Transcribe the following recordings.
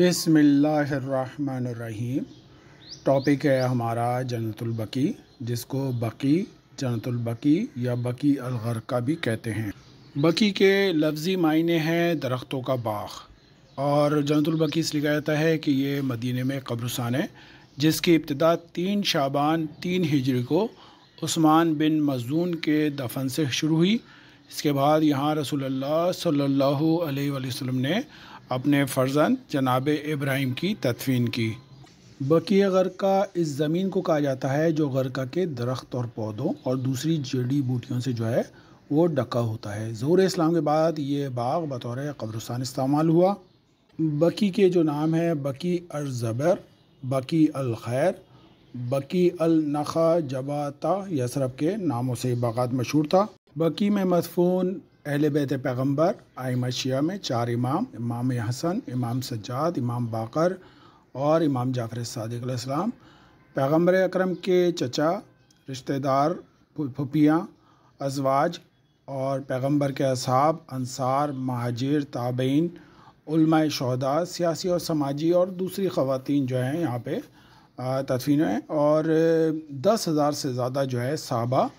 बसमिल्लाम topic है हमारा जनतुलबकी जिसको बकी जनतुलबकी या बकी का भी कहते हैं बकी के लफ्ज़ी मायने हैं दरख्तों का बाग और जनतुलबकी इसलिए कहा जाता है कि ये मदीने में कब्रस्तान है जिसकी इब्तदा तीन शाबान तीन हिजरी को उस्मान बिन मजून के दफन से शुरू हुई इसके बाद यहाँ रसोल्ला सल्ला वसम ने अपने फ़र्जंद जनाब इब्राहिम की तदफीन की बकिया गरका इस ज़मीन को कहा जाता है जो गरका के दरख्त और पौधों और दूसरी जड़ी बूटियों से जो है वो डका होता है ज़ोर इस्लाम के बाद ये बाग बतौर कब्रस्तान इस्तेमाल हुआ बकी के जो नाम है बकी अलज़बर बकी अलखैर बकी अलनखा जबाता यसरब के नामों से बागात मशहूर था बकी में मदफून अहल बैत पैगम्बर आइम शिया में चार इमाम इमाम हसन इमाम सज्जाद इमाम बाकर और इमाम जाफ़र सदकाम पैगम्बर अक्रम के चचा रिश्तेदार फुफियाँ अजवाज और पैगम्बर के असाब अनसार महाजिर ताबीन शहदा सियासी और समाजी और दूसरी खातन जो हैं यहाँ पे तदफीन हैं और दस हज़ार से ज़्यादा जो है सबा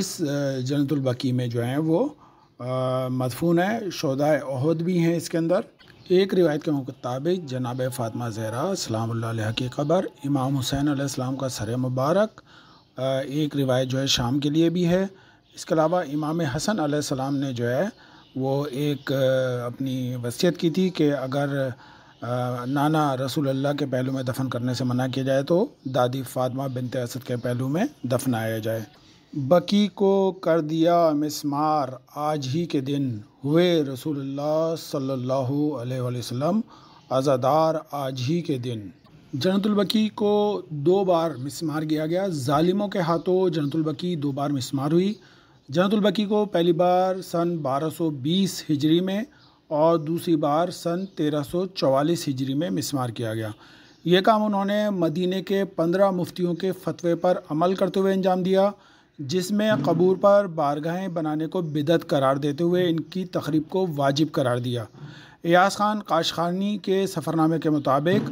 इस जनतुलबकी में जो हैं वो मदफून है शहदा अहद भी हैं इसके अंदर एक रिवायत के मुताबिक जनाब फ़ातमा जहरा सलाम की खबर इमाम हुसैन आसमाम का सर मुबारक एक रिवायत जो है शाम के लिए भी है इसके अलावा इमाम हसन आसमाम ने जो है वो एक अपनी वसीयत की थी कि अगर नाना रसूल अल्लाह के पहलू में दफन करने से मना किया जाए तो दादी फ़ातमा बिनत असद के पहलू में दफनाया जाए बकी को कर दिया मिसमार आज ही के दिन हुए रसूलुल्लाह सल्लल्लाहु अलैहि वसल्लम आज़ादार आज ही के दिन जनतुलबकी को दो बार मिसमार किया गया ालिमों के हाथों जनतुलबकी दो बार मिसमार हुई जनतुलबकी को पहली बार सन 1220 हिजरी में और दूसरी बार सन 1344 हिजरी में मिसमार किया गया ये काम उन्होंने मदीने के पंद्रह मुफ्तियों के फतवे पर अमल करते हुए अंजाम दिया जिसमें कबूर पर बारगाहें बनाने को बिदत करार देते हुए इनकी तकरीब को वाजिब करार दिया एयास खान काशखानी के सफ़रनामे के मुताबिक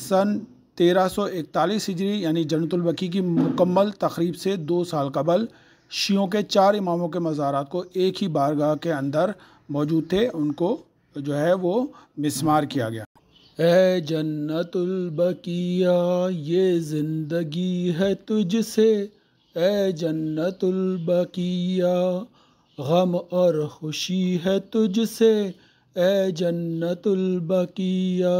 सन 1341 हिजरी यानी जनतुलबकी की मुकम्मल तकरीब से दो साल कबल शियों के चार इमामों के मज़ारात को एक ही बारगाह के अंदर मौजूद थे उनको जो है वो मिसमार किया गया ए बकिया ये ज़िंदगी है तुझसे ए जन्नतुल बकिया गम और खुशी है तुझसे ए जन्नतुल बकिया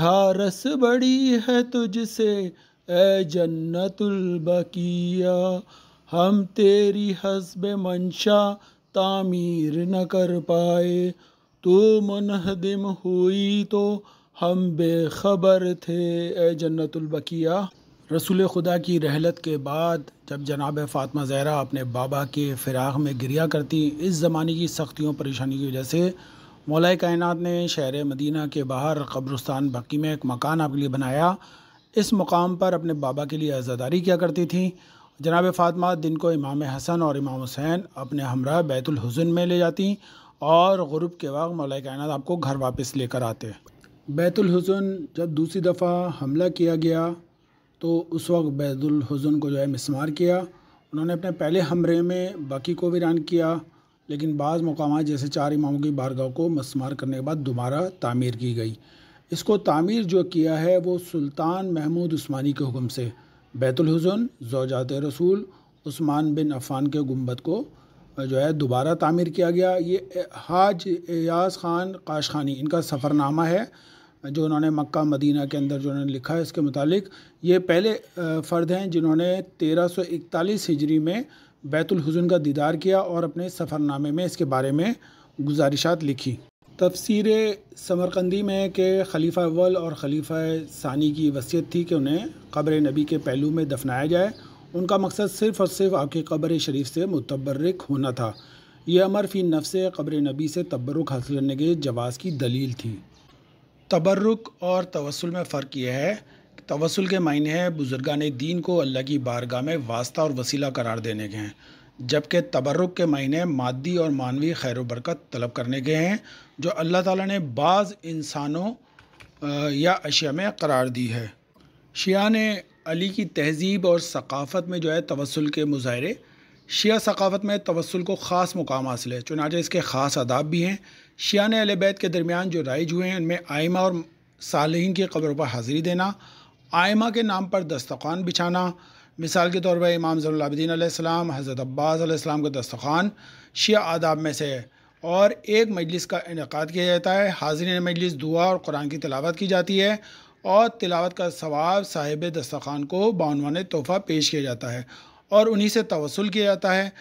ढारस बड़ी है तुझसे ए जन्नतुल बकिया हम तेरी हसब मंशा तामीर न कर पाए तू मुनहदिम हुई तो हम बेखबर थे ए जन्नतुल बकिया रसूल खुदा की रहलत के बाद जब जनाब फ़ातमा ज़हरा अपने बाबा के फ़िराक में गिरिया करती इस ज़माने की सख्तियों परेशानी की वजह से मौलाए कायनात ने शहर मदीना के बाहर कब्रस्तान बक्की में एक मकान आपके लिए बनाया इस मुकाम पर अपने बाबा के लिए आज़ादारी किया करती थी जनाब फ़ातमा दिन को इमाम हसन और इमाम हुसैन अपने हमरा बैतुलहसन में ले जाती और गुरुब के वक्त मौलाए कायनात आपको घर वापस लेकर आते बैतुलहसन जब दूसरी दफ़ा हमला किया गया तो उस वक्त बैदुल हुज़न को जो है मिसमार किया उन्होंने अपने पहले हमरे में बाकी को वीरान किया लेकिन बाज़ मकाम जैसे चार इमामों की बारगाह को मसमार करने के बाद दोबारा तामीर की गई इसको तामीर जो किया है वो सुल्तान महमूद उस्मानी के हुक्म से हुजन जोजात रसूल उस्मान बिन अफ़ान के गुम्बद को जो है दोबारा तामीर किया गया ये हाज एयाज ख़ान काश खानी इनका सफ़रनामा है जो उन्होंने मक्का मदीना के अंदर जो उन्होंने लिखा है इसके मुतालिक ये पहले फ़र्द हैं जिन्होंने 1341 हिजरी में बैतुल हुजून का दीदार किया और अपने सफ़रनामे में इसके बारे में गुजारिशात लिखी तफसीर समरकंदी में कि खलीफा अव्वल और खलीफा सानी की वसीयत थी कि उन्हें कब्र नबी के पहलू में दफनाया जाए उनका मकसद सिर्फ़ और सिर्फ आपके कब्र शरीफ से मुतबरक होना था यह अमर फ़ी से कब्र नबी से तबरुक हासिल करने के जवाज़ की दलील थी तबर्रुक और तवसल में फ़र्क यह है तवसल के मायने हैं बुज़ुर्गान दीन को अल्लाह की बारगाह में वास्ता और वसीला करार देने के हैं जबकि तबर्रुक के मायने मादी और मानवी खैर बरकत तलब करने के हैं जो अल्लाह ताला ने बाज़ इंसानों या अशिया में करार दी है शिया ने अली की तहजीब और सकाफ़त में जो है तवसल के मुजाहरे शिया सकाफ़त में तवसल को ख़ास मुकाम हासिल है चुनाचे इसके ख़ास आदाब भी हैं शियान अलबैत के दरमियान जो राइज हुए हैं उनमें आयमा और सालहीन की कब्रों पर हाज़िरी देना आयमा के नाम पर दस्तखान बिछाना मिसाल के तौर पर इमाम जलाबद्दीन आसमाम हज़रत अब्बास आसमाम का दस्तखान शिया आदाब में से है और एक मजलिस का इनका किया जाता है हाजिर मजलिस दुआ और कुरान की तलावत की जाती है और तिलावत का सवाब साहिब दस्तखान को बानवान तोहफ़ा पेश किया जाता है और उन्हीं से तवसल किया जाता है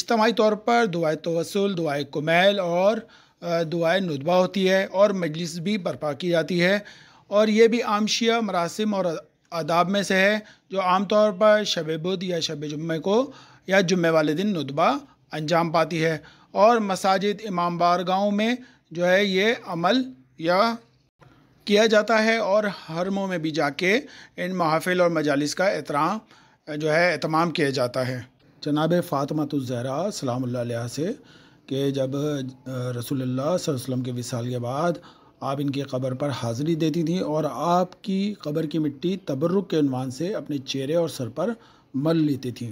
इज्तमी तौर पर दुआ तवसल दुआ कुमैल और दुआए नुतबा होती है और मजलिस भी बर्पा की जाती है और ये भी आम शिया मरासम और आदाब में से है जो आम तौर पर शब बुद्ध या शब जुम्मे को या जुम्मे वाले दिन नुतबा अंजाम पाती है और मसाजिद इमाम बारगाहों में जो है ये अमल या किया जाता है और हरमों में भी जाके इन महाफिल और मजालिस का एहतराम जो है एहतमाम किया जाता है जनाब फ़ातमतुलज़हरा सलाम से कि जब रसूलुल्लाह वसल्लम के विसाल के बाद आप इनकी कब्र पर हाज़िरी देती थी और आपकी कब्र की मिट्टी तबर्रुक के अनवान से अपने चेहरे और सर पर मल लेती थी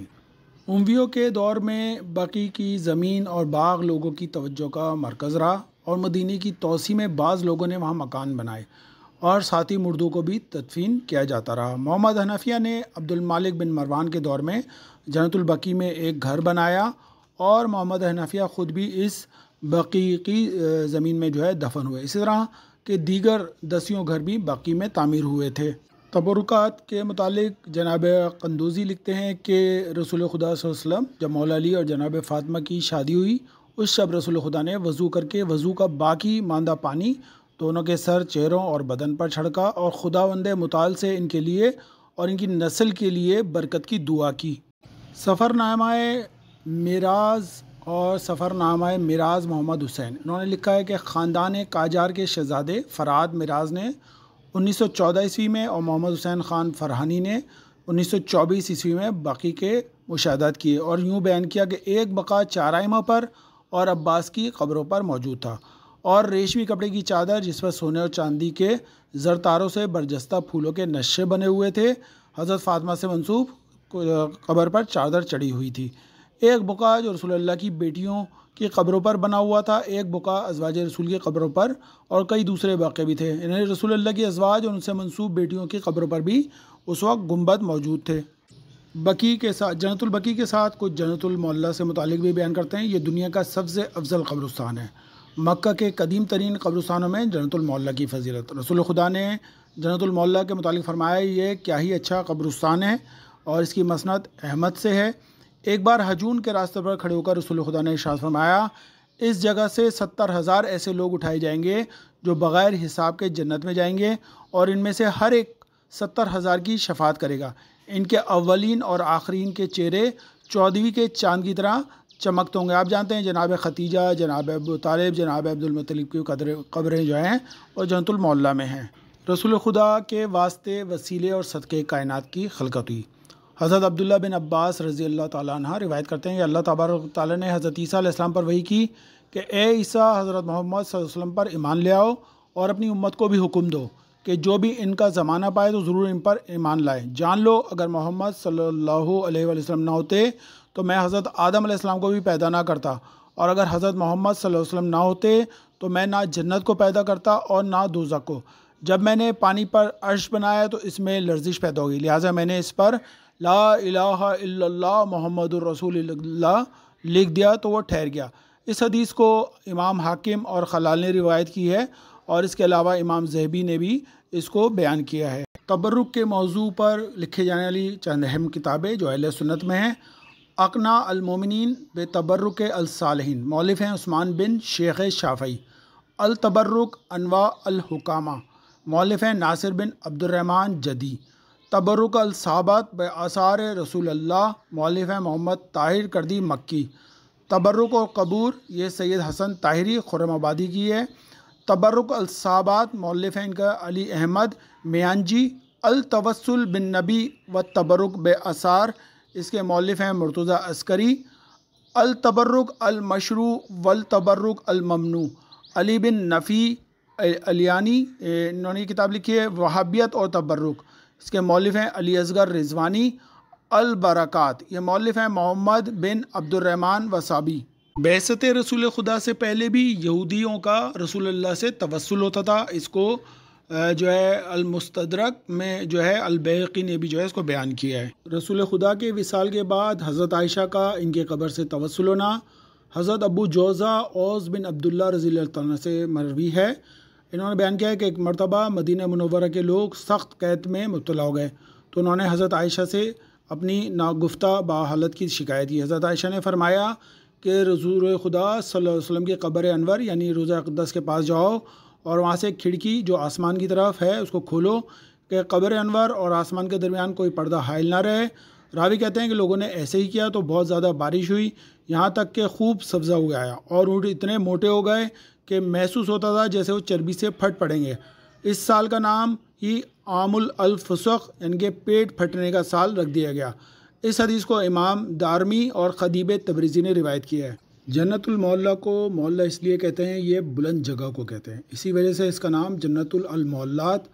उमवियों के दौर में बाकी की ज़मीन और बाग लोगों की तवज्जो का मरकज़ रहा और मदीने की तोसी में बाज़ लोगों ने वहाँ मकान बनाए और साथ ही मुर्दों को भी तदफीन किया जाता रहा मोहम्मद हनफिया ने अब्दुल मालिक बिन मरवान के दौर में जनतुलबकी में एक घर बनाया और मोहम्मद हनफिया ख़ुद भी इस बक़ी की ज़मीन में जो है दफन हुए इसी तरह के दीगर दसियों घर भी बाकी में तामीर हुए थे तबरुक के मुतल जनाब कंदूजी लिखते हैं कि रसूल खुदा वसलम जब मौला अली और जनाब फ़ातिमा की शादी हुई उस शब रसूल खुदा ने वज़ू करके वज़ू का बाकी मांदा पानी दोनों के सर चेहरों और बदन पर छड़का और खुदा वंद मुताल से इनके लिए और इनकी नस्ल के लिए बरकत की दुआ की सफ़रनामाए मिराज और सफ़रनामा मिराज मोहम्मद हुसैन इन्होंने लिखा है कि ख़ानदान काजार के शहजादे फ़राद मिराज ने 1914 ईस्वी में और मोहम्मद हुसैन ख़ान फरहानी ने 1924 ईस्वी में बाकी के मुशाहत किए और यूँ बयान किया कि एक बका चारायमा पर और अब्बास की कब्रों पर मौजूद था और रेशमी कपड़े की चादर जिस पर सोने और चांदी के जरतारों से बरजस्ता फूलों के नशे बने हुए थे हज़रत फातमा से मनसूब कबर पर चादर चढ़ी हुई थी एक बुका जो रसूल की बेटियों की कब्रों पर बना हुआ था एक बुका अजवाज रसूल की कब्रों पर और कई दूसरे वाक़े भी थे यानी रसूल की अजवाज और उनसे मनसूब बेटियों की कब्रों पर भी उस वक्त गुम्बद मौजूद थे बकी के साथ जनतुलबकी के साथ कुछ जन्नतुलमौला से मुतल भी बयान करते हैं ये दुनिया का सबसे अफजल कब्रस्तान है मक्का के कदीम तरीन कब्रस्तानों में जन्नतुलमौला की फजीलत रसूल खुदा ने जन्नतुलमौला के मुतालिक फरमाया ये क्या ही अच्छा कब्रस्तान है और इसकी मसनत अहमद से है एक बार हजून के रास्ते पर खड़े होकर रसूल खुदा ने इशाद फरमाया इस जगह से सत्तर हज़ार ऐसे लोग उठाए जाएंगे जो बग़ैर हिसाब के जन्नत में जाएंगे और इनमें से हर एक सत्तर हज़ार की शफात करेगा इनके अवलिन और आखरीन के चेहरे चौदहवीं के चांद की तरह चमकते होंगे आप जानते हैं जनाब ख़तीजा जनाब अबू तालब जनाब अब्दुलमतलब की कदर कब्रें जो हैं और जनतुलमौल्ला में हैं रसूल खुदा के वास्ते वसीले और सदक़े कायनत की खलकत हुई हज़रत अब्दुल्ला बिन अब्बास रज़ी अल्लाह ताली रिवायत करते हैं कि अल्लाह तबारा ने हज़रत ईसा पर वही की कि ए ईसा हज़रत मोहम्मद वसल्लम पर ईमान ले आओ और अपनी उम्मत को भी हुक्म दो कि जो भी इनका ज़माना पाए तो ज़रूर इन पर ईमान लाए जान लो अगर मोहम्मद सल्लल्लाहु ना होते तो मैं हज़रत आदम अलैहिस्सलाम को भी पैदा ना करता और अगर हज़रत मोहम्मद सल्लल्लाहु वसल्लम ना होते तो मैं ना जन्नत को पैदा करता और ना दोजा को जब मैंने पानी पर अर्श बनाया तो इसमें लर्जिश पैदा होगी लिहाजा मैंने इस पर ला इल्लल्लाह मोहम्मद रसूल लिख दिया तो वो ठहर गया इस हदीस को इमाम हाकिम और खलाल ने रिवायत की है और इसके अलावा इमाम जहबी ने भी इसको बयान किया है तबर्रुक के मौजू पर लिखे जाने वाली चंद अहम किताबें जो अहल सुन्नत में हैं अकना अलमोमिन बे तबर्रुक अलसालहन मौलफ हैं उस्मान बिन शेख शाफ़ी अलतबर्रुक अनवा अलहुकामा मौलफ हैं नासिर बिन अब्दुलरहमान जदी अलसाबत ब आसार रसूल मौलफ़ मोहम्मद ताहिर करदी मक्की तबरुक और कबूर ये सैयद हसन ताहिरी आबादी की है तबरुक अलसाबात मौलफ़ इनका अली अहमद मियांजी अलतवसल बिन नबी व तबरुक ब आसार इसके मौलफ़ हैं मुर्तज़ा अस्करी अलतबरुक अलमशरू वलतबरुक अलमनू अली बिन नफ़ी अलियानी इन्होंने किताब लिखी है वहाबियत और तबरुक इसके मौलफ हैं अली असगर रिजवानी अलबरक़ात ये मौलफ हैं मोहम्मद बिन अब्दुलरहमान वसाबी बहसत रसूल खुदा से पहले भी यहूदियों का रसूल से तवसल होता था इसको जो है अलमस्तरक में जो है अलबैकी ने भी जो है इसको बयान किया है रसूल खुदा के विसाल के बाद हज़रत आयशा का इनके कब्र से तवसल होना हज़रत अबू जोज़ा ओस बिन अब्दुल्ला रजील से मरवी है इन्होंने बयान किया है कि एक मरतबा मदीना मनवरा के लोग सख्त कैद में मुबतला हो गए तो उन्होंने हज़रत आयशा से अपनी नागुफ्ता बाहालत की शिकायत की हज़रत आयशा ने फरमाया कि रजूर खुदा वसलम की कब्र अनवर यानी रोज़ा अकदस के पास जाओ और वहाँ से एक खिड़की जो आसमान की तरफ है उसको खोलो कि कब्र अनवर और आसमान के दरमियान कोई पर्दा हायल ना रहे रावी कहते हैं कि लोगों ने ऐसे ही किया तो बहुत ज़्यादा बारिश हुई यहाँ तक कि खूब सब्ज़ा हो गया और ऊँट इतने मोटे हो गए कि महसूस होता था जैसे वो चर्बी से फट पड़ेंगे इस साल का नाम ही आमुल अलफसख यानी कि पेट फटने का साल रख दिया गया इस हदीस को इमाम दारमी और खदीब तबरीज़ी ने रिवायत किया है जन्नतमौला को मौल्ला इसलिए कहते हैं ये बुलंद जगह को कहते हैं इसी वजह से इसका नाम जन्नतमौलात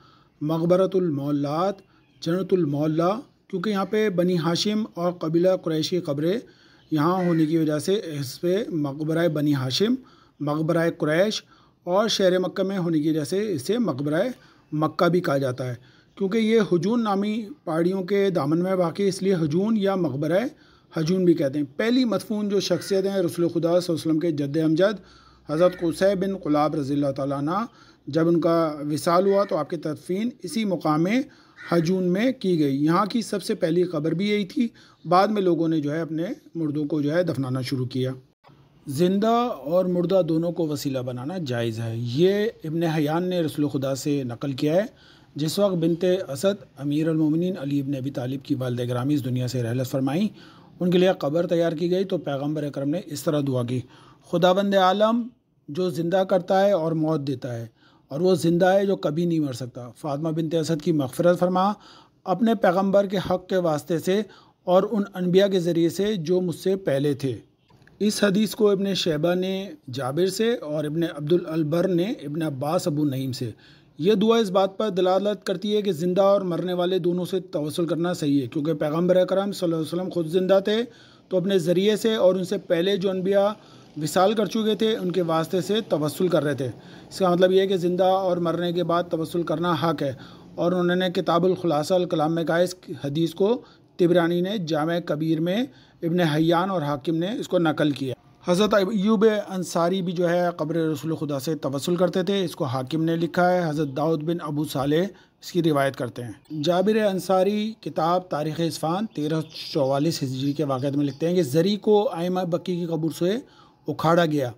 मकबरतमौलात जन्नतमौला क्योंकि यहाँ पे बनी हाशिम और कबीला क्रैशी ख़बरें यहाँ होने की वजह से इस पर मकबरा बनी हाशिम मकबराए क्रैश और शहर मक् में होने की वजह से इसे मकबरा मक्का भी कहा जाता है क्योंकि ये हजून नामी पहाड़ियों के दामन में वाक़ इसलिए हजून या मकबरा हजून भी कहते हैं पहली मदफून जो शख्सियत हैं रसुल खुदा वसलम के जद अमजद हज़रत कुसै बिन गुलाब रज़ील ताली जब उनका विसाल हुआ तो आपकी तदफीन इसी मुकाम हजून में की गई यहाँ की सबसे पहली खबर भी यही थी बाद में लोगों ने जो है अपने मुर्दों को जो है दफनाना शुरू किया ज़िंदा और मुर्दा दोनों को वसीला बनाना जायज़ है ये इबन हयान ने रसूल खुदा से नकल किया है जिस वक्त बिनते असद अमीर अमीरमिन अली इबन अबी तालिब की वालद ग्रामी इस दुनिया से रहलत फरमाई उनके लिए कब्र तैयार की गई तो पैगम्बर अक्रम ने इस तरह दुआ की खुदा बंद आलम जो ज़िंदा करता है और मौत देता है और वह ज़िंदा है जो कभी नहीं मर सकता फ़ातमा बिनते असद की मफफरत फरमा अपने पैगम्बर के हक़ के वास्ते से और उन अनबिया के ज़रिए से जो मुझसे पहले थे इस हदीस को इब्ने शहबा ने जाबिर से और इबन अब्दुल अलबर ने इबन अब्बास अबू नईम से यह दुआ इस बात पर दलालत करती है कि ज़िंदा और मरने वाले दोनों से तवसल करना सही है क्योंकि पैगम्बर करम सल्लम खुद जिंदा थे तो अपने ज़रिए से और उनसे पहले जो अनबिया विसाल कर चुके थे उनके वास्ते से तवसल कर रहे थे इसका मतलब यह है कि ज़िंदा और मरने के बाद तवसल करना हक है और उन्होंने किताबुल खुलासा कलाम में कहा इस हदीस को तिबरानी ने जाम कबीर में इबन हयान और हाकिम ने इसको नकल किया हज़रत अयूब अंसारी भी जो है कब्र रसूल खुदा से तवसल करते थे इसको हाकिम ने लिखा है हज़रत दाऊद बिन अबू साले इसकी रिवायत करते हैं जाबिर अंसारी किताब तारीख़ इस्फान तेरह चौवालीस हिजरी के वाक़ में लिखते हैं कि जरी को आयमा बक्की की कबूर से उखाड़ा गया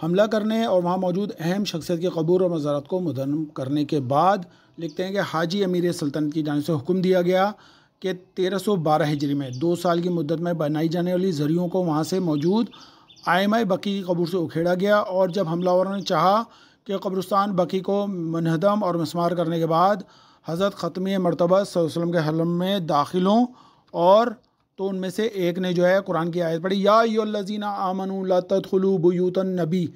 हमला करने और वहाँ मौजूद अहम शख्सियत के कबूर और मज़ारत को मुदम करने के बाद लिखते हैं कि हाजी अमीर सल्तनत की जानब से हुक्म दिया गया के 1312 हिजरी में दो साल की मुद्दत में बनाई जाने वाली जरियों को वहाँ से मौजूद आई बकी की कबूर से उखेड़ा गया और जब हमलावरों ने चाहा कि कब्रस्तान बकी को मनहदम और मसमार करने के बाद हज़रत ख़तम मरतबा वसलम के हलम में दाखिल हों और तो उनमें से एक ने जो है कुरान की आयत पढ़ी या लजीना आमन तदखलू बुयूतन नबी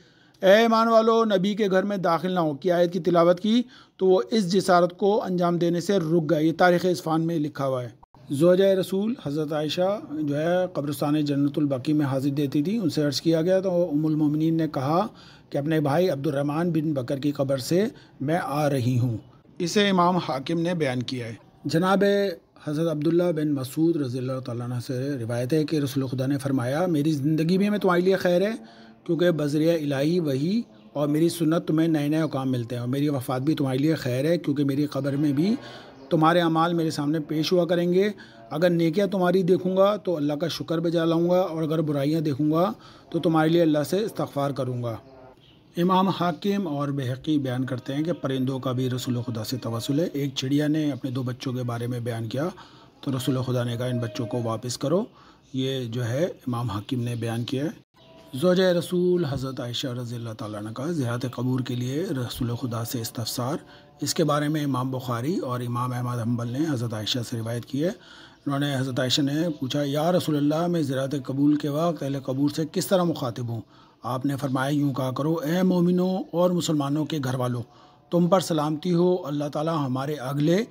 ए ईमान वालो नबी के घर में दाखिल ना हो कि आयत की तिलावत की तो वो इस जसारत को अंजाम देने से रुक गए ये तारीख़ इस्फान में लिखा हुआ है जोज रसूल हज़रत आयशा जो है कब्रस्तान जन्नतबाकी में हाजिर देती थी उनसे अर्ज़ किया गया तो उमुलमिन ने कहा कि अपने भाई अब्दुलरहमान बिन बकर की कब्र से मैं आ रही हूँ इसे इमाम हाकिम ने बयान किया है जनाब हज़रत अब्दुल्ला बिन मसूद रज़ी अल्लाह से रिवायत है कि रसूल खुदा ने फरमाया मेरी ज़िंदगी में तुम्हारे खैर है क्योंकि बजरिया इलाही वही और मेरी सुनत तुम्हें नए नए अकाम मिलते हैं और मेरी वफात भी तुम्हारे लिए खैर है क्योंकि मेरी ख़बर में भी तुम्हारे अमाल मेरे सामने पेश हुआ करेंगे अगर नेकियाँ तुम्हारी देखूँगा तो अल्लाह का शुक्र बजा लाऊँगा और अगर बुराइयाँ देखूँगा तो तुम्हारे लिए अल्लाह से इस्तफ़ार करूँगा इमाम हाकिम और बेहकी बयान करते हैं कि परिंदों का भी रसूल खुदा से तवसल है एक चिड़िया ने अपने दो बच्चों के बारे में बयान किया तो रसूल खुदा ने कहा इन बच्चों को वापस करो ये जो है इमाम हाकिम ने बयान किया है जोज रसूल हज़रत आयशा रज़ी तन का ज़्यात कबूर के लिए रसूल खुदा से इस्तफसार इसके बारे में इमाम बुखारी और इमाम अहमद हम्बल ने हज़रत आयशा से रिवायत की है उन्होंने हज़रत आयशा ने पूछा या रसूल अल्लाह मैं ज़रात कबूल के वक्त अहल कबूर से किस तरह मुखातिब हूँ आपने फरमाया यूँ कहा करो ए मोमिनों और मुसलमानों के घर वालों तुम पर सलामती हो अल्लाह ताली हमारे अगले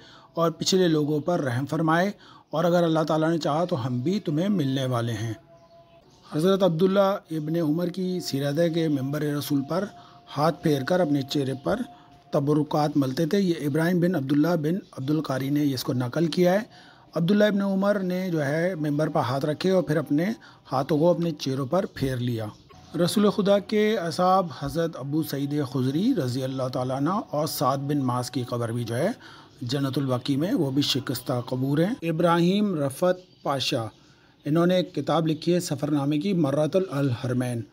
और पिछले लोगों पर रहम फरमाए और अगर अल्लाह ताली ने चाहा तो हम भी तुम्हें मिलने वाले हैं हज़रत अब्दुल्ला इबन उमर की सीरत के मेंबर रसूल पर हाथ फेर कर अपने चेहरे पर तबरुकात मलते थे ये इब्राहिम बिन अब्दुल्ला बिन अब्दुल कारी ने इसको नकल किया है अब्दुल्ला इबन उमर ने जो है मेंबर पर हाथ रखे और फिर अपने हाथों को अपने चेहरों पर फेर लिया रसूल खुदा के असाब हज़रत अबू सईद खुजरी रज़ी अल्लाह ताली और साद बिन मास की कबर भी जो है जन्नतुलबकी में वो भी शिकस्ता कबूर हैं इब्राहिम रफ़त पाशा इन्होंने एक किताब लिखी है सफ़रनामे की मर्रतुल अल हरमैन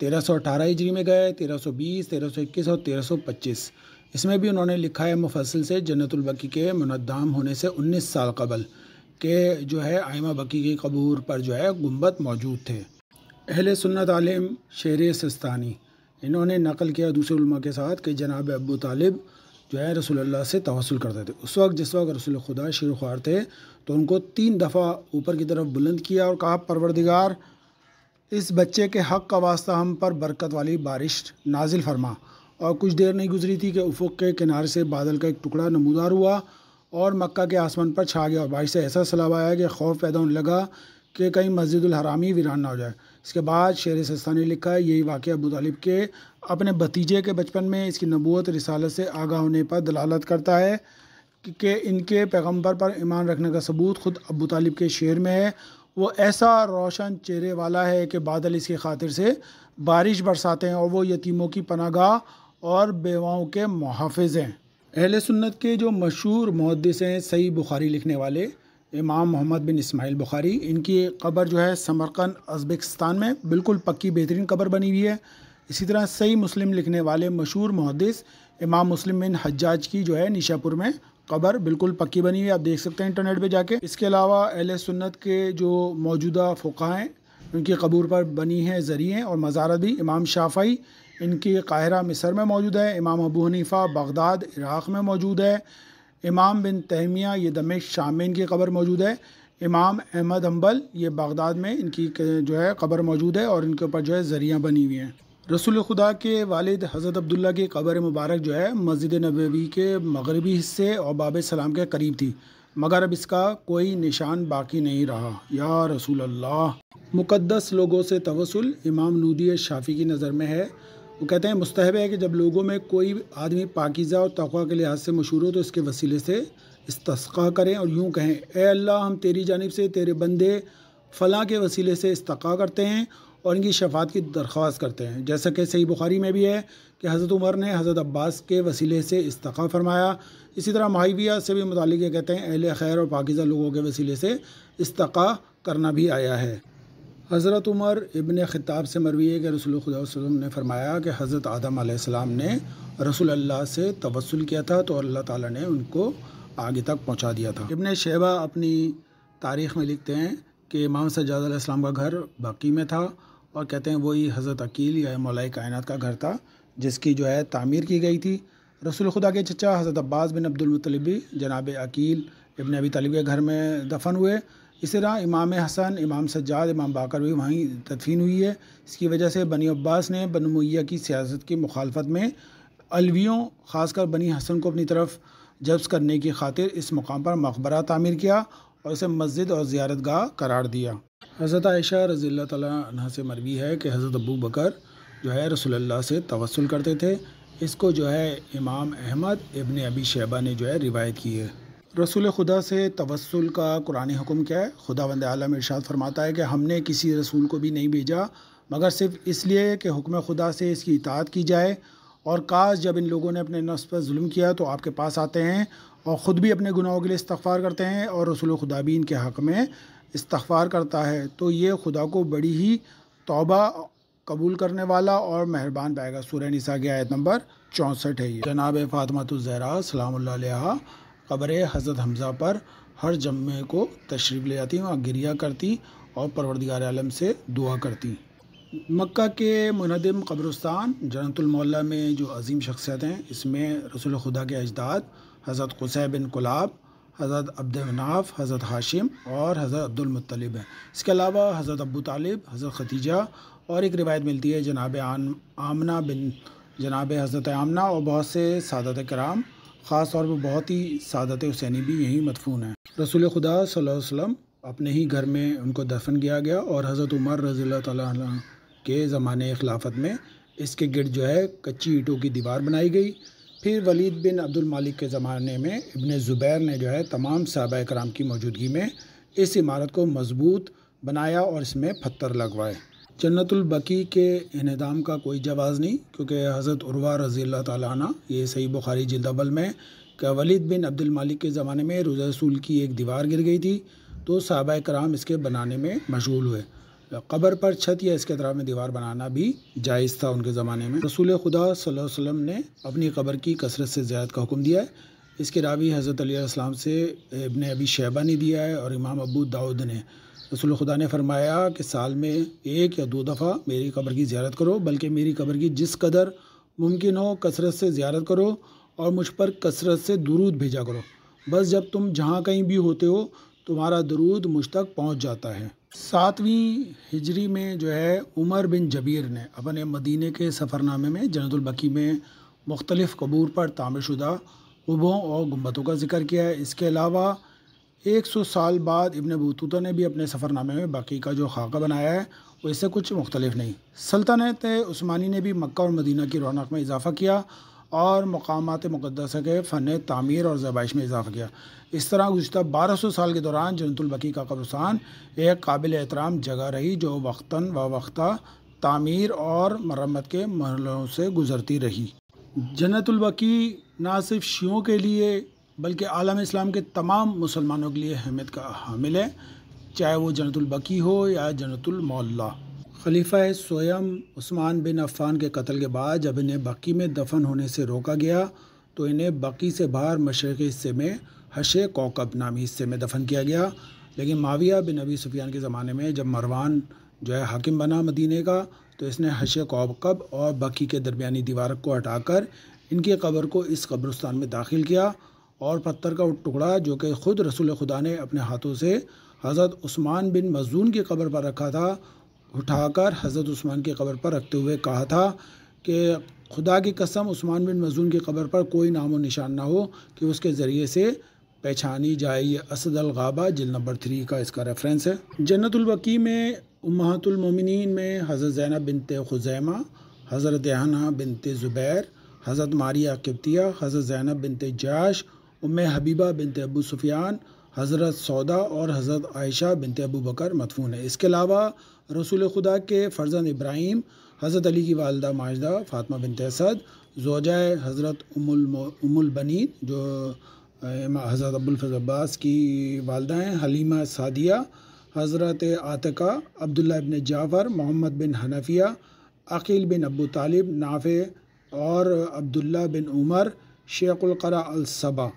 तेरह सौ अठारह हिजरी में गए तेरह सौ बीस तेरह सौ इक्कीस और तेरह सौ पच्चीस इसमें भी उन्होंने लिखा है मुफसल से जन्नतुलबकी के मनदाम होने से उन्नीस साल कबल के जो है आयमा बकी की कबूर पर जो है गुम्बद मौजूद थे अहल सुन्नत आलिम शेर सस्तानी इन्होंने नकल किया दूसरे के साथ कि जनाब अबू तालिब जो है रसूलुल्लाह से तवसल करते थे उस वक्त जिस वक्त रसूल खुदा शेर ख्वार थे तो उनको तीन दफ़ा ऊपर की तरफ बुलंद किया और कहा परवरदिगार इस बच्चे के हक़ का वास्ता हम पर बरकत वाली बारिश नाजिल फरमा और कुछ देर नहीं गुजरी थी कि उफुक के किनारे से बादल का एक टुकड़ा नमूदार हुआ और मक्का के आसमान पर छा गया और बारिश से ऐसा सलाब आया कि खौफ पैदा होने लगा कि कहीं मस्जिद हरामी वीरान ना हो जाए इसके बाद शेर सस्ता ने लिखा यही वाक़ अबू तालिब के अपने भतीजे के बचपन में इसकी नबूत रिसालत से आगा होने पर दलालत करता है कि इनके पैगंबर पर ईमान रखने का सबूत खुद अबू तालिब के शेर में है वो ऐसा रोशन चेहरे वाला है कि बादल इसकी खातिर से बारिश बरसाते हैं और वो यतीमों की पनागाह और बेवाओं के मुहाफ़ हैं अहल सुन्नत के जो मशहूर मुहदस हैं सही बुखारी लिखने वाले इमाम मोहम्मद बिन इसमाइल बुखारी इनकी कबर जो है समरकंद अजबेकस्तान में बिल्कुल पक्की बेहतरीन कबर बनी हुई है इसी तरह सही मुस्लिम लिखने वाले मशहूर मुहदस इमाम मुस्लिम बिन हज्जाज की जो है निशापुर में कबर बिल्कुल पक्की बनी हुई आप देख सकते हैं इंटरनेट पे जाके इसके अलावा अहल सुन्नत के जो मौजूदा फ़ुका उनकी कबूर पर बनी है ज़रिए और मज़ारत भी इमाम शाफाई इनकी काहिरा मिसर में मौजूद है इमाम अबू हनीफ़ा बगदाद इराक़ में मौजूद है इमाम बिन तहमिया ये दमे शाम में इनकी कबर मौजूद है इमाम अहमद अम्बल ये बगदाद में इनकी जो है कबर मौजूद है और इनके ऊपर जो है ज़रिया बनी हुई हैं रसूल खुदा के वालिद हज़रत अब्दुल्ला की कबर मुबारक जो है मस्जिद नबी के मगरबी हिस्से और बाब सलाम के करीब थी मगर अब इसका कोई निशान बाकी नहीं रहा या रसूल अल्लाह मुकद्दस लोगों से तवसल इमाम नूदी शाफ़ी की नज़र में है वो कहते हैं मुस्तहब है कि जब लोगों में कोई आदमी पाकिज़ा और तकवा के लिहाज से मशहूर हो तो इसके वसीले से इस्तस्का करें और यूँ कहें ए अल्लाह हम तेरी जानब से तेरे बंदे फ़लाँ के वसीले से इस्तका करते हैं और इनकी शफात की दरख्वास्त करते हैं जैसा कि सही बुखारी में भी है कि हज़रत उमर ने हज़रत अब्बास के वसीले से इस्तीफ़ा फरमाया इसी तरह माहिविया से भी मुतल ये कहते हैं अहल खैर और पाकिज़ा लोगों के वसीले से इस्तीफ़ा करना भी आया है हज़रत उमर इबन ख़िताब से मरवी है कि रसूल खुदा वसम ने फरमाया कि हज़रत आदम आसमाम ने रसूल अल्लाह से तवसल किया था तो अल्लाह ताला ने उनको आगे तक पहुँचा दिया था इबन शेबा अपनी तारीख़ में लिखते हैं कि इमाम सज्जाद का घर बाकी में था और कहते हैं वही हज़रत अकील या मौलाई कायनत का घर था जिसकी जो है तामीर की गई थी रसूल खुदा के चचा हज़रत अब्बास बिन अब्दुलमतलब जनाब अकील इबन अबी तलब के घर में दफन हुए इसी तरह इमाम हसन इमाम सज्जाद इमाम बाकर भी वहीं तदफीन हुई है इसकी वजह से बनी अब्बास ने बन मैया की सियासत की मुखालफत में अलवियों ख़ासकर बनी हसन को अपनी तरफ जब्स करने की खातिर इस मुकाम पर मकबरा तामीर किया और इसे मस्जिद और ज्यारत गाह करार दिया हज़रत आयशा रज़ी तह से मरवी है कि हज़रत अबू बकर जो है रसोल्ला से तवसल करते थे इसको जो है इमाम अहमद इबन अबी शेबा ने जो है रिवायत की है रसूल खुदा से तवसल का कुरानी हुक्म क्या है खुदा वंद आलम इर्शाद फरमाता है कि हमने किसी रसूल को भी नहीं भेजा मगर सिर्फ इसलिए कि हुक्म खुदा से इसकी इतात की जाए और काश जब इन लोगों ने अपने नफ्स पर जुल्म किया तो आपके पास आते हैं और ख़ुद भी अपने गुनाहों के लिए इस्तफ़ार करते हैं और रसूल खुदा भी इनके हक़ में इस्तफ़ार करता है तो ये खुदा को बड़ी ही तौबा कबूल करने वाला और मेहरबान पाएगा सूर्य निसा की आयत नंबर चौंसठ है ये जनाब फ़ातमतुलजहरा सलाम कब्र हज़रत हमज़ा पर हर जम्मे को तशरीफ़ ले जाती वहाँ गिरिया करती और परवरदिगार आलम से दुआ करती मक्का के मुनदम कब्रस्तान जनतुलमौला में जो अजीम शख्सियत हैं इसमें रसूल खुदा के अजदाद हज़रत कुसै बिन कुलाब हज़रत अब्दनाफ हज़रत हाशिम और हज़रत अब्दुलमतलब हैं इसके अलावा हज़रत अबू तालिब हज़रत खतीजा और एक रिवायत मिलती है जनाब आमना बिन जनाब हज़रत आमना और बहुत से सादत कराम ख़ास तौर पर बहुत ही सादत हुसैनी भी यहीं मदफून हैं रसूल खुदा वसम अपने ही घर में उनको दफन किया गया और हज़रत उमर रज़ी के ज़माने खिलाफत में इसके गिरद जो है कच्ची ईंटों की दीवार बनाई गई फिर वलीद बिन अब्दुल मालिक के ज़माने में इब्ने ज़ुबैर ने जो है तमाम सहाबा कराम की मौजूदगी में इस इमारत को मजबूत बनाया और इसमें पत्थर लगवाए जन्नतुलबकी के इहदाम का कोई जवाज़ नहीं क्योंकि हज़रत उर्वा रज़ी अल्लाह ये सही बुखारी जिल्दाबल में क्या वलीद बिन अब्दुल मालिक के ज़माने में रोज़ा रसूल की एक दीवार गिर गई थी तो सहाबा कराम इसके बनाने में मशगूल हुए कब्र पर छत या इसके अतराफ में दीवार बनाना भी जायज़ था उनके ज़माने में रसूल खुदा वसल्लम ने अपनी कब्र की कसरत से ज़्यादा का हुक्म दिया है इसके रावी हज़रत अलीसम से इबन अबी शैबा ने दिया है और इमाम अबू दाऊद ने रसूल खुदा ने फरमाया कि साल में एक या दो दफ़ा मेरी कब्र की ज्यारत करो बल्कि मेरी कब्र की जिस कदर मुमकिन हो कसरत से ज्यारत करो और मुझ पर कसरत से दरूद भेजा करो बस जब तुम जहाँ कहीं भी होते हो तुम्हारा दरूद मुझ तक पहुँच जाता है सातवीं हिजरी में जो है उमर बिन जबीर ने अपने मदीने के सफ़रनामे में जनतुलबकी में मुख्तलिफ़ कबूर पर तामशुदा उबों और गुम्बतों का जिक्र किया है इसके अलावा एक सौ साल बाद इबन बतूता ने भी अपने सफ़रनामे में बाकी का जो खाका बनाया है वो इससे कुछ मुख्तलिफ नहीं सल्तनत उस्मानी ने भी मक्का और मदीना की रौनक में इजाफ़ा किया और मकाम मुक़दस के फ़न तमीर और जबाइश में इजाफ़ा किया इस तरह गुजत बारह सौ साल के दौरान जनतुलबकी का कब्रस्तान एक काबिल एहतराम जगह रही जो वक्ता व वक्ता तमीर और मरम्मत के मरलों से गुज़रती रही जन्नतुलबकी ना सिर्फ शियों के लिए बल्कि आलम इस्लाम के तमाम मुसलमानों के लिए अहमियत का हामिल है चाहे वो जन्नतुलबकी हो या जन्नतुलमौला खलीफा स्वयं उस्मान बिन अफ़ान के कत्ल के बाद जब इन्हें बकी में दफन होने से रोका गया तो इन्हें बकी से बाहर मशरक़ी हिस्से में हशे कोकब नामी हिस्से में दफन किया गया लेकिन माविया बिन अबी सुफियान के ज़माने में जब मरवान जो है हाकिम बना मदीने का तो इसने हशे कोकब और बकी के दरमिया दीवार को हटाकर इनकी कब्र को इस कब्रस्तान में दाखिल किया और पत्थर का टुकड़ा जो कि ख़ुद रसूल खुदा ने अपने हाथों से हज़रत उस्मान बिन मजून की कब्र पर रखा था उठाकर हज़रत उस्मान की कब्र पर रखते हुए कहा था कि खुदा की कसम उस्मान बिन मजून की कब्र पर कोई नाम और निशान ना हो कि उसके ज़रिए से पहचानी जाए ये असद अलगाबा जिल नंबर थ्री का इसका रेफरेंस है जन्नतुलबकी में उमहतुलमिन में हज़रत जैनब बिनते खुजैमा हज़रत हना बिनते ज़ुबैर हज़रत मारिया किप्तिया हज़रत Zainab binte Jash Umm Habiba binte Abu Sufyan हज़रत सौदा और हज़रत आयशा बिनते अबू बकर मदफून है इसके अलावा रसूल खुदा के फ़र्जन इब्राहिम हज़रत अली की वालदा माजदा फ़ातमा बिन तसद जोजा हज़रत बनी जो हज़रत अबुलफज अब्बास की वालदा हैं हलीमा सादिया हज़रत आतका अब्दुल्ला बिन जाफ़र मोहम्मद बिन हनफिया अकील बिन अबू तालिब नाफ़े और अब्दुल्ला बिन उमर शेख़ुलकरा अलसबा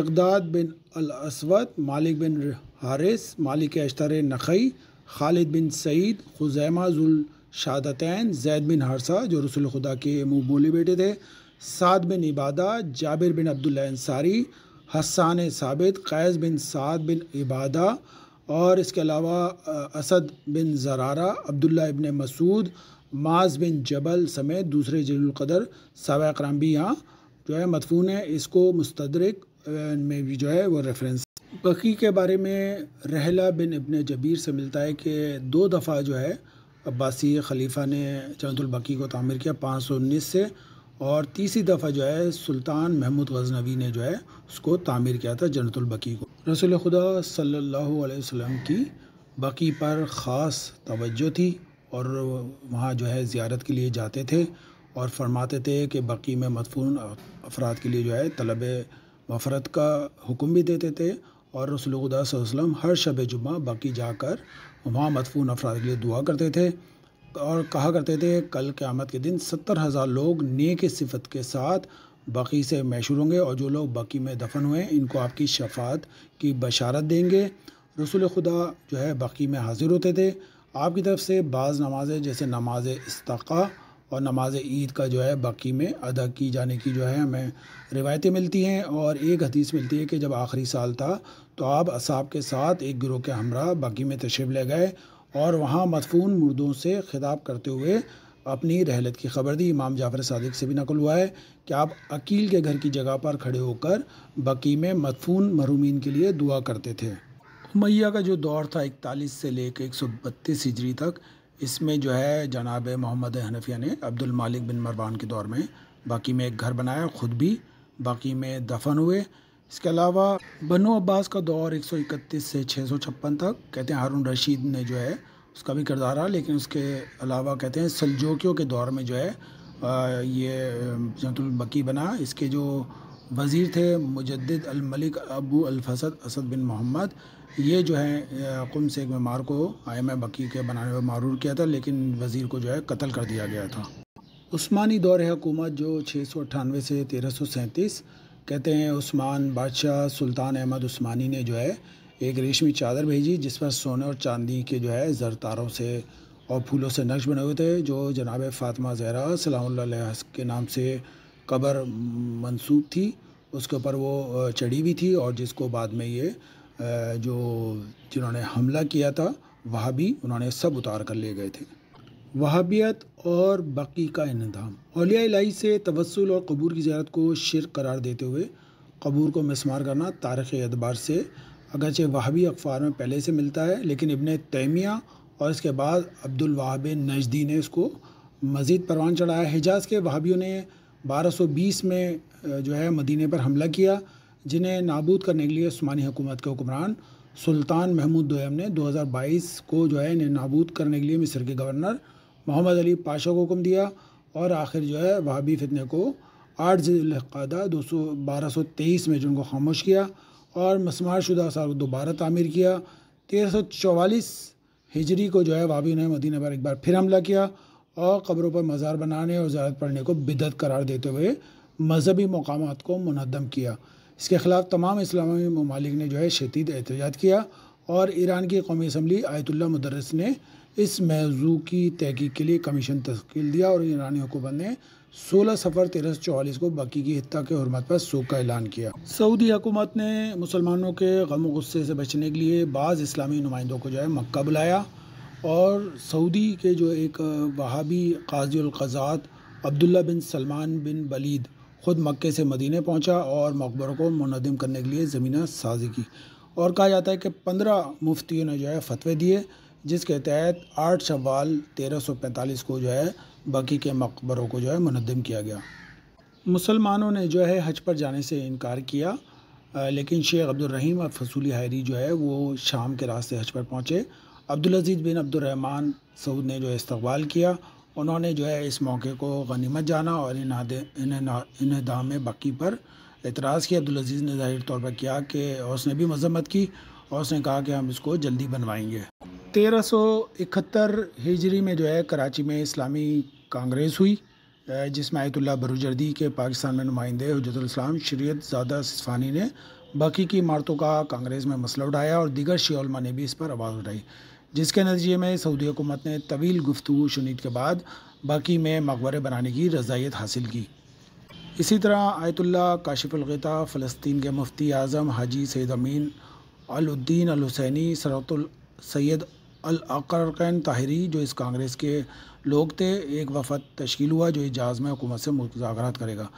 इकदाद बिन अलसवद मालिक bin Haris Malik Ashtar Nakhai Khalid bin Saeed Khuzaima Zul Shahadatain Zaid बिन हरसा जो रसुल खुदा के बोले बेटे थे साद बिन इबादा जाबिर बिन अब्दुल्ला अंसारी हसान साबित कैस बिन साद बिन इबादा और इसके अलावा असद बिन जरारा अब्दुल्ला इबन मसूद माज बिन जबल समेत दूसरे जलकदर सवा कराम भी यहाँ जो है मदफून है इसको मुस्तरक में भी जो है वो रेफरेंस बकी के बारे में रहला बिन इबन जबीर से मिलता है कि दो दफ़ा जो है अब्बासी खलीफा ने चंदुलबकी को तामिर किया पाँच सौ उन्नीस से और तीसरी दफ़ा जो है सुल्तान महमूद गजनवी ने जो है उसको तामीर किया था जन्तुलबकी को रसूल खुदा सल्लल्लाहु अलैहि वसल्लम की बकी पर ख़ास तवज्जो थी और वहाँ जो है ज़्यारत के लिए जाते थे और फरमाते थे कि बकी में मदफून अफराद के लिए जो है तलब मफरत का हुक्म भी देते थे और वसम हर शब जुम्मा बाकी जाकर वहाँ मदफून अफराद के लिए दुआ करते थे और कहा करते थे कल क़्यामत के दिन सत्तर हज़ार लोग नेक सिफत के साथ बाकी से मशहूर होंगे और जो लोग बाकी में दफन हुए इनको आपकी शफात की बशारत देंगे रसूल खुदा जो है बाकी में हाज़िर होते थे आपकी तरफ से बाज़ नमाजें जैसे नमाज इस्तः और नमाज ईद का जो है बाकी में अदा की जाने की जो है हमें रिवायतें मिलती हैं और एक हदीस मिलती है कि जब आखिरी साल था तो आप असाब के साथ एक गिरोह के हमरा बाकी में तशरीब ले गए और वहाँ मदफून मुर्दों से खिताब करते हुए अपनी रहलत की खबर दी इमाम जाफर सदक से भी नकल हुआ है कि आप अकील के घर की जगह पर खड़े होकर बकी में मदफून मरूमिन के लिए दुआ करते थे मैया का जो दौर था इकतालीस से लेकर एक सौ बत्तीस हिजरी तक इसमें जो है जनाब मोहम्मद हनफिया ने अब्दुल मालिक बिन मरवान के दौर में बाकी में एक घर बनाया ख़ुद भी बाकी में दफन हुए इसके अलावा बनो अब्बास का दौर 131 से 656 तक कहते हैं हारून रशीद ने जो है उसका भी किरदार रहा लेकिन उसके अलावा कहते हैं सलजोकियों के दौर में जो है ये जनतुलबकी बना इसके जो वज़ीर थे मुजद अलमलिक अबू अलफसद असद बिन मोहम्मद ये जो है कुम शेख मेमार को आई एम बकी के बनाने में मारूर किया था लेकिन वज़ीर को जो है कत्ल कर दिया गया था उस्मानी दौर हुकूमत जो छः सौ अट्ठानवे से तेरह सौ सैंतीस कहते हैं उस्मान बादशाह सुल्तान अहमद उस्मानी ने जो है एक रेशमी चादर भेजी जिस पर सोने और चांदी के जो है जरतारों से और फूलों से नक्श बने हुए थे जो जनाब फातिमा जहरा सलाम के नाम से कबर मंसूब थी उसके ऊपर वो चढ़ी हुई थी और जिसको बाद में ये जो जिन्होंने हमला किया था वह भी उन्होंने सब उतार कर ले गए थे वहाबियत और बाकी का इनदाम अलिया इलाही से तवसल और कबूर की ज्यारत को शिर करार देते हुए कबूर को मिसमार करना तारीख़ एतबार से अगरचे वहाबी अखबार में पहले से मिलता है लेकिन इबन तैमिया और इसके बाद अब्दुल वहाब नजदी ने इसको मज़ीद परवान चढ़ाया हिजाज के वहाबियों ने 1220 में जो है मदीने पर हमला किया जिन्हें नाबूद करने के लिए स्मानी हुकूमत के हुक्मरान सुल्तान महमूद दोयम ने 2022 को जो है इन्हें नाबूद करने के लिए मिस्र के गवर्नर मोहम्मद अली पाशा को हुक्म दिया और आखिर जो है वहाबी फितने को आठ जिलकादा दो सौ बारह सौ तेईस में जिनको खामोश किया और मसमार शुदा साल को दोबारा तामीर किया तेरह सौ चौवालीस हिजरी को जो है वाबी ने मदीना पर एक बार फिर हमला किया और कब्रों पर मज़ार बनाने और ज़्यादात पढ़ने को बिदत करार देते हुए मजहबी मकाम को मनदम किया इसके खिलाफ तमाम इस्लामी ममालिक ने जो है शदीद एहतजाज किया और ईरान की कौमी असम्बली आयतुल्ला मदरस ने इस मौजू की तहकीक के लिए कमीशन तश्ल दिया और ईरानी हुकूमत ने 16 सफ़र तेरह सौ चौवालीस को बाकी की हत्या के हरमत पर सूख का ऐलान किया सऊदी हुकूमत ने मुसलमानों के गम गुस्से से बचने के लिए बाज़ इस्लामी नुमाइंदों को जो है मक्का बुलाया और सऊदी के जो एक वहाबी काजीज़ात अब्दुल्ला बिन सलमान बिन बलीद ख़ुद मक्के से मदीने पहुंचा और मकबरों को मुनदम करने के लिए ज़मीन साजी की और कहा जाता है कि पंद्रह मुफ्तियों ने जो है फतवे दिए जिसके तहत आठ शवाल तेरह सौ पैंतालीस को जो है बाकी के मकबरों को जो है मुनदम किया गया मुसलमानों ने जो है हज पर जाने से इनकार किया लेकिन शेख अब्दुलरहीम और फसूली हायरी जो है वो शाम के रास्ते हज पर पहुँचे अब्दुलज़ीज़ बिन अब्दुलरहमान सऊद ने जो है इस्तबाल किया उन्होंने जो है इस मौके को गनीमत जाना और दाम बाकी पर एतराज़ किया अब्दुलज़ीज़ ने ज़ाहिर तौर पर किया कि उसने भी मजम्मत की और उसने कहा कि हम इसको जल्दी बनवाएंगे तेरह सौ इकहत्तर हिजरी में जो है कराची में इस्लामी कांग्रेस हुई जिसमें आयतुल्ला बरूजर्दी के पाकिस्तान में नुमाइंदे हजरतलाम शरीत ज़्यादा सिस्फानी ने बाकी की इमारतों का कांग्रेस में मसला उठाया और दिगर शेलमा ने भी इस पर आवाज़ उठाई जिसके नतीजे में सऊदी हुकूमत ने तवील गुफ्तु शुनीद के बाद बाकी में मकबरे बनाने की रजाइत हासिल की इसी तरह आयतुल्ला काशिफुलगता फ़लस्तीन के मुफ्ती आज़म हाजी सैद अमीन अलुद्दीन अलहुसैनी सरतुल सैद अलअरकैन ताहरी जो इस कांग्रेस के लोग थे एक वफद तश्कील हुआ जो इजाज़ में हुकूमत से मुजाकरात करेगा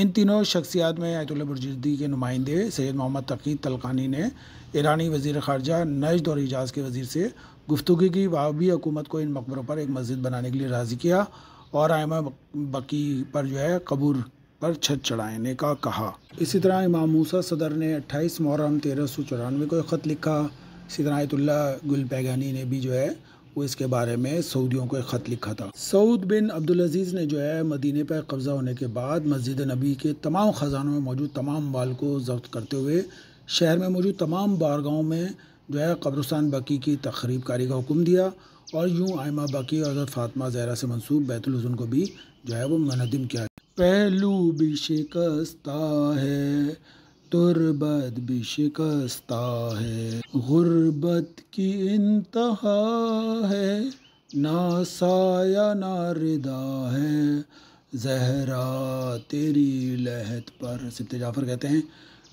इन तीनों शख्सियात में आयतुल्ला बुरजुद्दी के नुमाइंदे सैयद मोहम्मद तकीद तलकानी ने ईरानी वजीर खारजा नजद और इजाज़ के वजीर से गुफ्तु की वाबी हुकूमत को इन मकबरों पर एक मस्जिद बनाने के लिए राज़ी किया और आयमा बकी पर जो है कबूर पर छत चढ़ाने का कहा इसी तरह इमाम मूसा सदर ने 28 मुहर्रम तेरह सौ चौरानवे को एक ख़त लिखा इसी तरह आयतुल्ला गुल पैगानी ने भी जो है वो इसके बारे में सऊदियों को एक ख़त लिखा था सऊद बिन अब्दुल अजीज़ ने जो है मदीने पर कब्ज़ा होने के बाद मस्जिद नबी के तमाम ख़जानों में मौजूद तमाम माल को जब्त करते हुए शहर में मौजूद तमाम बारगाहों में जो है कब्रस्तान बकी की तकरीब कारी का हुक्म दिया और यूँ आयमा बकी और फातमा जहरा से मनसूब बैतुलहसन को भी जो है वो मनदम किया पहलू भी शिकस्ता है तुरबत भी शिकस्ता है गुरबत की इंतहा है ना साया ना रिदा है जहरा तेरी लहत पर सिप्त जाफ़र कहते हैं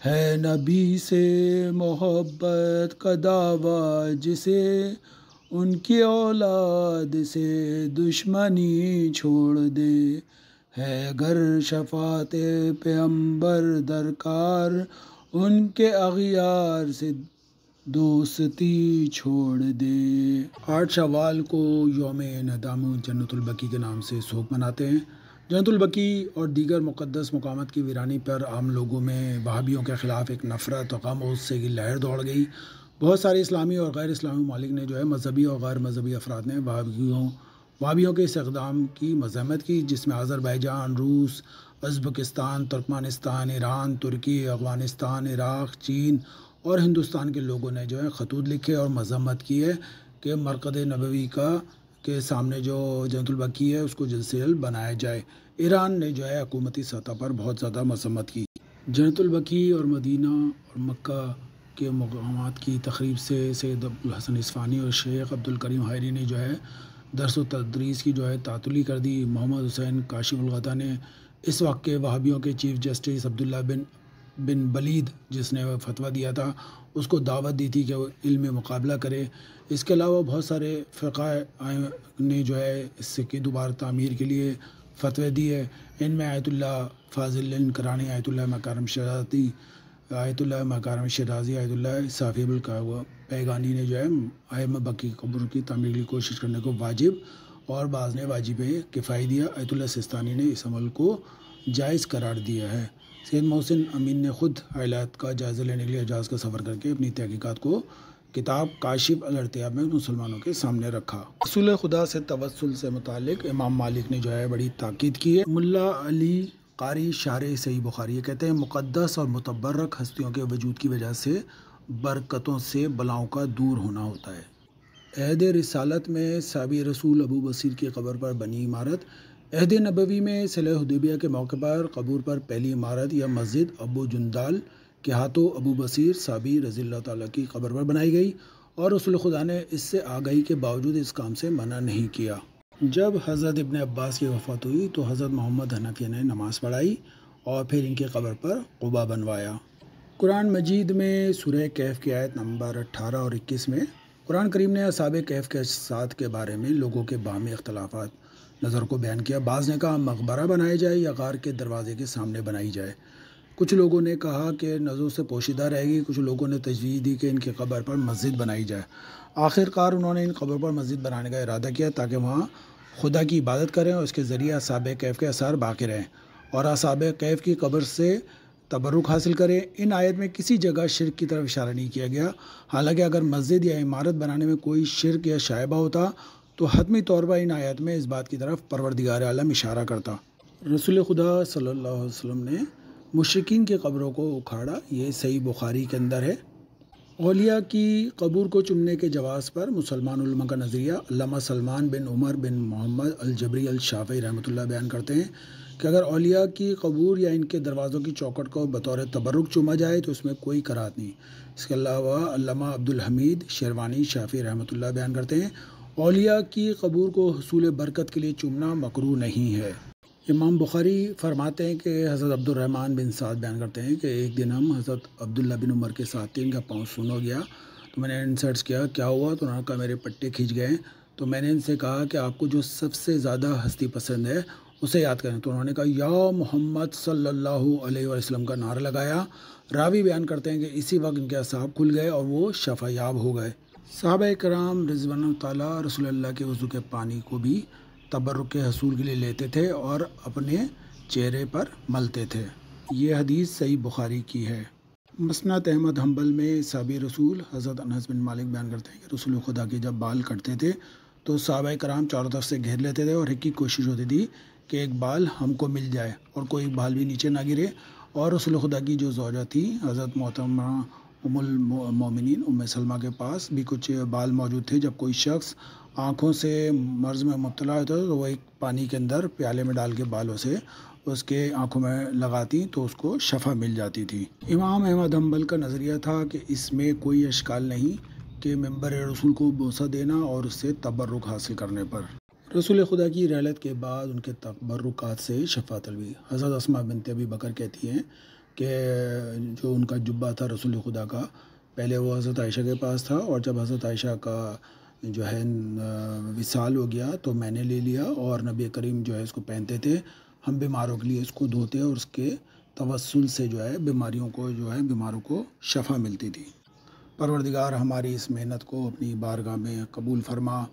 है नबी से मोहब्बत का दावा जिसे उनकी औलाद से दुश्मनी छोड़ दे है घर शफात पैम्बर दरकार उनके अगियार से दोस्ती छोड़ दे आठ शवाल को योम नदाम जन्नतुलबकी के नाम से सोख मनाते हैं जनतुलबकी और दीगर मुक़दस मकाम की वीरानी पर आम लोगों में भाभीियों के ख़िलाफ़ एक नफ़रत और कम उससे की लहर दौड़ गई बहुत सारे इस्लामी और गैर इस्लामी मालिक ने जो है मजहबी और गैर मजहबी अफराद ने भाभीियों भाभीियों के इस इकदाम की मजम्मत की जिसमें आज़रबाईजान रूस अजबकिस्तान तुर्कमानिस्तान ईरान तुर्की अफगानिस्तान इराक चीन और हिंदुस्तान के लोगों ने जो है खतूत लिखे और मजम्मत की है कि मरकज़ नबवी का के सामने जो जनतुल है उसको जल्द से जल्द बनाया जाए ईरान ने जो है हकूमती सतह पर बहुत ज़्यादा मसम्मत की जैतुलबकी और मदीना और मक्का के मकाम की तकरीब से सैद हसन इसफ़ानी और शेख अब्दुल करीम हायरी ने जो है दरस तदरीस की जो है तातुली कर दी मोहम्मद हुसैन काशिमलगता ने इस वक्त के वहाबियों के chief justice Abdullah bin bin Baleed जिसने फतवा दिया था उसको दावत दी थी कि वो इल्म मुकाबला करे इसके अलावा बहुत सारे फ़िका ने जो है इससे की दोबारा तमीर के लिए फतवे दिए इनमें आयतुल्ला फाजिल करानी आयतुल्ला मकारम शराती आयतुल्ला मकारम शराजी आयतुल्ला साफ़ीबल का हुआ पैगानी ने जो है आयम बकी कब्र की तमीर की कोशिश करने को वाजिब और बाज़ ने वाजिब किफ़ाई दिया आयतुल्ला सिस्तानी ने इस अमल को जायज़ करार दिया है सैद मोहसिन अमीन ने खुद आलात का जायज़ा लेने के लिए एजाज़ का सफ़र करके अपनी तहकीक़ात को किताब काशिप अलरतियाब में मुसलमानों के सामने रखा रसूल खुदा से तवसल से मुतक इमाम मालिक ने जो है बड़ी ताक़द की है मुला अली कारी शार सही बुखारी ये कहते हैं मुक़दस और मतबरक हस्तियों के वजूद की वजह से बरकतों से बलाओं का दूर होना होता है अहद रसालत में सबी रसूल अबू बसीर की खबर पर बनी इमारत अहद नबवी में सलहदबिया के मौके पर कबूर पर पहली इमारत या मस्जिद अबू जुंदाल के हाथों अबू बसीर साबी रजील तला की खबर पर बनाई गई और रसुल खुदा ने इससे आगही के बावजूद इस काम से मना नहीं किया जब हज़रत इबन अब्बास की वफात हुई तो हज़रत मोहम्मद हनफिया ने नमाज़ पढ़ाई और फिर इनकी कबर पर कुबा बनवाया कुरान मजीद में सुरह कैफ़ की आयत नंबर 18 और 21 में कुरान करीम ने असाब कैफ़ के साथ के बारे में लोगों के बाहमी अख्तलाफा नज़र को बयान किया बाज़ ने कहा मकबरा बनाया जाए या गार के दरवाजे के सामने बनाई जाए कुछ लोगों ने कहा कि नज़रों से पोशीदा रहेगी कुछ लोगों ने तजवीज़ दी कि इनकी कबर पर मस्जिद बनाई जाए आखिरकार उन्होंने इन खबर पर मस्जिद बनाने का इरादा किया ताकि वहाँ खुदा की इबादत करें और इसके ज़रिए असाब कैफ़ के असार बाकी रहें और असाब कैफ़ की कबर से तबरुक हासिल करें इन आयत में किसी जगह शिरक की तरफ इशारा नहीं किया गया हालांकि अगर मस्जिद या इमारत बनाने में कोई शिरक या शायबा होता तो हतमी तौर पर इन आयत में इस बात की तरफ परवरदिगार आलम इशारा करता रसूल खुदा सल्ला वसम ने मुशिकीन की कब्रों को उखाड़ा ये सही बुखारी के अंदर है अलिया की कबूर को चुमने के जवाब पर मुसलमान का नज़रिया सलमान बिन उमर बिन मोहम्मद अलजबरी अलशाफ़ी रहमत बयान करते हैं कि अगर अलिया की कबूर या इनके दरवाज़ों की चौकट को बतौर तबरुक चुमा जाए तो उसमें कोई करात नहीं इसके अलावा अब्दुल हमीद शेरवानी शाफ़ी रहमत बयान करते हैं अलिया की कबूर को हसूल बरकत के लिए चूमना मकरू नहीं है इमाम बुखारी फरमाते हैं कि हज़रत अब्दुलरहमान बिन साद बयान करते हैं कि एक दिन हम हज़रत अब्दुल्ला बिन उमर के साथ इनका पाँव सुन हो गया तो मैंने इनसर्च किया क्या हुआ तो उन्होंने कहा मेरे पट्टे खींच गए तो मैंने इनसे कहा कि आपको जो सबसे ज़्यादा हस्ती पसंद है उसे याद करें तो उन्होंने कहा या मोहम्मद सल्लल्लाहु अलैहि का नारा लगाया रावी बयान करते हैं कि इसी वक्त इनके असाब खुल गए और वो शफायाब हो गए साहब कराम रजवान तला रसोल्ला के वज़ू के पानी को भी तबर्र के हसूल के लिए लेते थे और अपने चेहरे पर मलते थे ये हदीस सही बुखारी की है मसनत अहमद हम्बल में सब रसूल हज़रत अनस बिन मालिक बयान करते हैं कि रसूल खुदा के जब बाल कटते थे तो साहब कराम चारों तरफ से घेर लेते थे और एक ही कोशिश होती थी कि एक बाल हमको मिल जाए और कोई बाल भी नीचे ना गिरे और रसूल खुदा की जो जौजा थी हज़रत मोहतरमा उमुल मोमिनीन उम सलमा के पास भी कुछ बाल मौजूद थे जब कोई शख्स आँखों से मर्ज़ में मुबतला होता तो वह एक पानी के अंदर प्याले में डाल के बालों से उसके आँखों में लगाती तो उसको शफा मिल जाती थी इमाम अहमद हम्बल का नज़रिया था कि इसमें कोई अशकाल नहीं कि मेम्बर रसूल को बोसा देना और उससे तबरुक हासिल करने पर रसूल खुदा की रहलत के बाद उनके तबरुक से शफा तलवी हज़रत असमा बिनते अभी बकर कहती हैं कि जो उनका जुब्बा था रसूल खुदा का पहले वो हज़रत आयशा के पास था और जब हज़रत आयशा का जो है विसाल हो गया तो मैंने ले लिया और नबी करीम जो है इसको पहनते थे हम बीमारों के लिए इसको धोते और उसके तवसल से जो है बीमारियों को जो है बीमारों को शफा मिलती थी परवरदिगार हमारी इस मेहनत को अपनी बारगाह में कबूल फरमा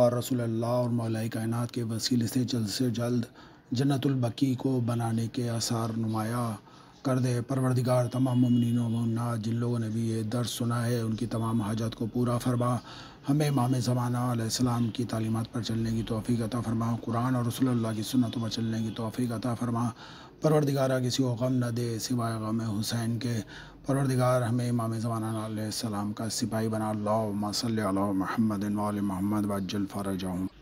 और रसूल अल्लाह और मौलाई कायन के वसीले से जल्द से जल्द जन्नतलबकी को बनाने के आसार नुमाया कर दे परवरदिगार तमाम ममिनों ममना जिन लोगों ने भी ये दर्ज सुना है उनकी तमाम हाजत को पूरा फरमा हमें माम ज़मानाम की तालीमत पर चलने की तोफ़ी अता फरमा कुरान और रसोल्ला की सुनतों पर चलने की तोफ़ी अता फरमा परवरदिगारा किसी को गम न दे सिवाय गम हुसैन के परवरदिगार हमें माम ज़मानाम का सिपाही बना ला मसल महमद वाल महमद वाजल फ़रजाऊँ